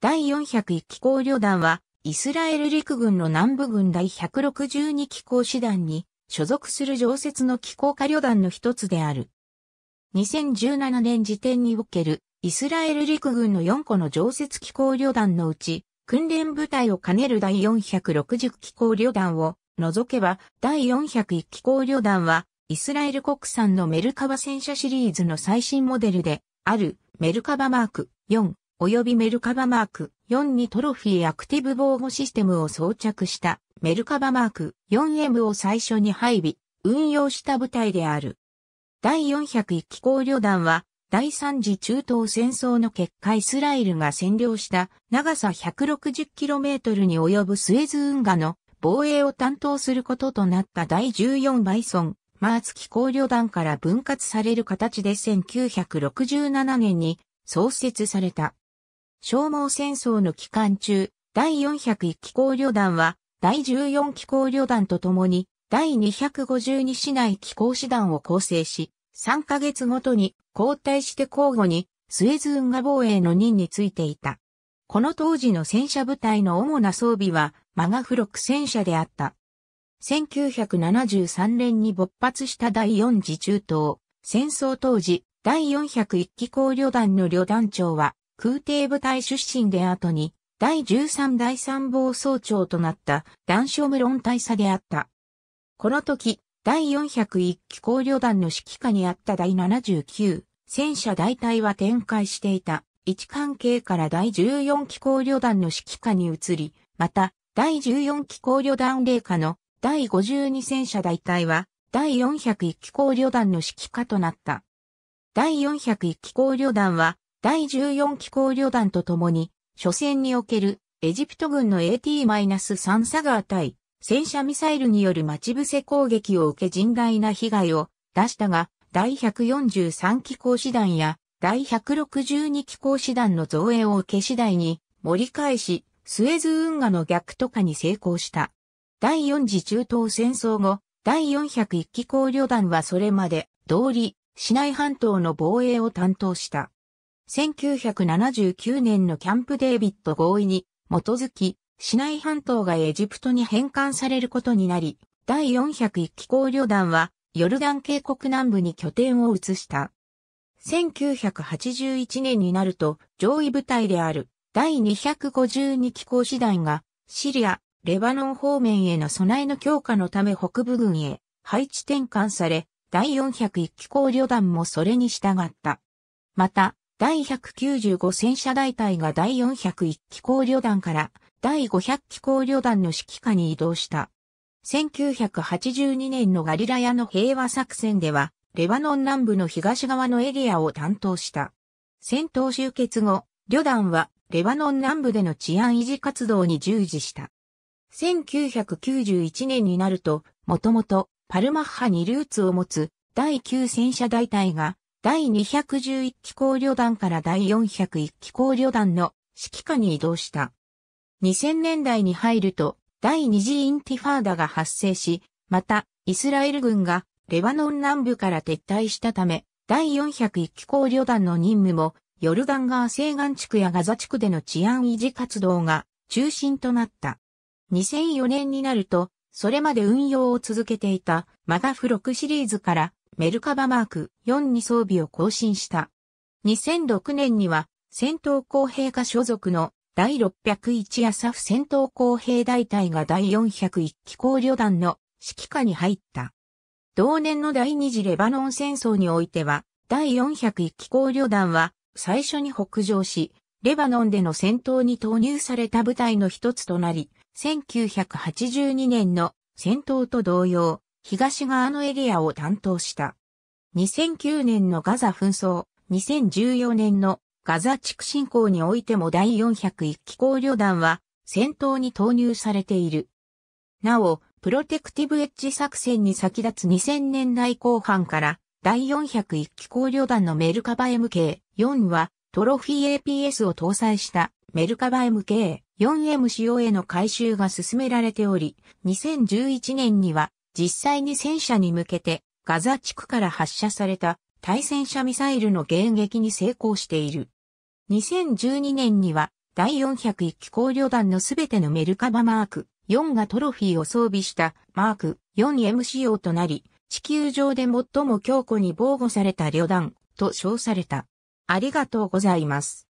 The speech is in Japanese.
第401機構旅団は、イスラエル陸軍の南部軍第162機構師団に所属する常設の機構下旅団の一つである。2017年時点におけるイスラエル陸軍の4個の常設機構旅団のうち、訓練部隊を兼ねる第460機構旅団を除けば、第401機構旅団は、イスラエル国産のメルカバ戦車シリーズの最新モデルであるメルカバマーク4及びメルカバマーク4にトロフィーアクティブ防護システムを装着したメルカバマーク 4M を最初に配備、運用した部隊である。第401機構旅団は第3次中東戦争の結果イスラエルが占領した長さ 160km に及ぶスエズ運河の防衛を担当することとなった第14バイソン、マーツ機構旅団から分割される形で1967年に創設された。消耗戦争の期間中、第401機構旅団は、第14機構旅団と共に、第252市内機構師団を構成し、3ヶ月ごとに交代して交互にスエズ運河防衛の任についていた。この当時の戦車部隊の主な装備はマガフロク戦車であった。1973年に勃発した第4次中東戦争当時第401機構旅団の旅団長は空挺部隊出身で後に、第13第3防総長となった男子ロン大佐であった。この時、第401機工旅団の指揮下にあった第79戦車大隊は展開していた位置関係から第14機工旅団の指揮下に移り、また第14機工旅団霊下の第52戦車大隊は第401機工旅団の指揮下となった。第401機工旅団は第14機構旅団と共に、初戦におけるエジプト軍の AT-3 サガー対戦車ミサイルによる待ち伏せ攻撃を受け甚大な被害を出したが、第143機構師団や第162機構師団の増援を受け次第に盛り返し、スエズ運河の逆渡かに成功した。第4次中東戦争後、第401機構旅団はそれまで、通り、市内半島の防衛を担当した。1979年のキャンプデービッド合意に基づき、市内半島がエジプトに返還されることになり、第401機構旅団は、ヨルダン渓谷南部に拠点を移した。1981年になると、上位部隊である第252機構師団が、シリア、レバノン方面への備えの強化のため北部軍へ配置転換され、第401機構旅団もそれに従った。また、第195戦車大隊が第401機構旅団から第500機構旅団の指揮下に移動した。1982年のガリラヤの平和作戦では、レバノン南部の東側のエリアを担当した。戦闘終結後、旅団はレバノン南部での治安維持活動に従事した。1991年になると、もともとパルマッハにルーツを持つ第9戦車大隊が第211機構旅団から第401機構旅団の指揮下に移動した。2000年代に入ると第二次インティファーダが発生し、またイスラエル軍がレバノン南部から撤退したため、第401機構旅団の任務もヨルダン川西岸地区やガザ地区での治安維持活動が中心となった。2004年になると、それまで運用を続けていたマガフ6シリーズからメルカバマーク4に装備を更新した。2006年には戦闘公兵化所属の第601サフ戦闘公兵大隊が第401機構旅団の指揮下に入った。同年の第二次レバノン戦争においては、第401機構旅団は最初に北上し、レバノンでの戦闘に投入された部隊の一つとなり、1982年の戦闘と同様、東側のエリアを担当した。2009年のガザ紛争、2014年のガザ地区侵攻においても第401機構旅団は戦闘に投入されている。なお、プロテクティブエッジ作戦に先立つ2000年代後半から第401機構旅団のメルカバ MK4 はトロフィー APS を搭載したメルカバ MK4M 仕様への改修が進められており、2011年には実際に戦車に向けてガザ地区から発射された対戦車ミサイルの迎撃に成功している。2012年には第401機構旅団のすべてのメルカバマーク4がトロフィーを装備したマーク 4M c o となり、地球上で最も強固に防護された旅団と称された。ありがとうございます。